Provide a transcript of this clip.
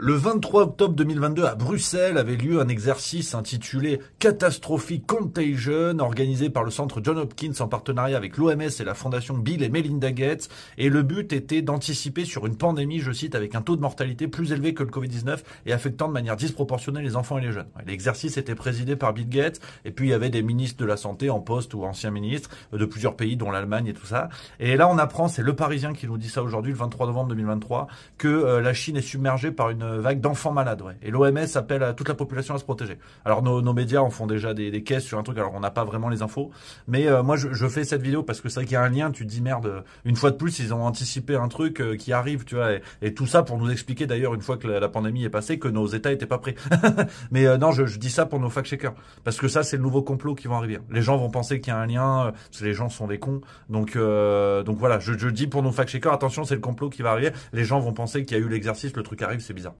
Le 23 octobre 2022 à Bruxelles avait lieu un exercice intitulé Catastrophe Contagion organisé par le centre John Hopkins en partenariat avec l'OMS et la fondation Bill et Melinda Gates et le but était d'anticiper sur une pandémie, je cite, avec un taux de mortalité plus élevé que le Covid-19 et affectant de manière disproportionnée les enfants et les jeunes. L'exercice était présidé par Bill Gates et puis il y avait des ministres de la santé en poste ou anciens ministres de plusieurs pays dont l'Allemagne et tout ça. Et là on apprend, c'est le Parisien qui nous dit ça aujourd'hui le 23 novembre 2023, que euh, la Chine est submergée par une euh, vague d'enfants malades. Ouais. Et l'OMS appelle à toute la population à se protéger. Alors nos, nos médias en font déjà des, des, caisses sur un truc, alors on n'a pas vraiment les infos. Mais euh, moi je, je, fais cette vidéo parce que c'est vrai qu'il y a un lien, tu dis merde, une fois de plus ils ont anticipé un truc euh, qui arrive, tu vois. Et, tout ça pour nous expliquer d'ailleurs une fois que la, pandémie est passée que nos États étaient pas prêts. mais non, je, je, dis ça pour nos fact-checkers. Parce que ça c'est le nouveau complot qui va arriver. Les gens vont penser qu'il y a un lien, les gens sont des cons. Donc, donc voilà, je, je dis pour nos fact-checkers, attention c'est le complot qui va arriver. Les gens vont penser qu'il y a eu l'exercice, le truc arrive, c'est bizarre.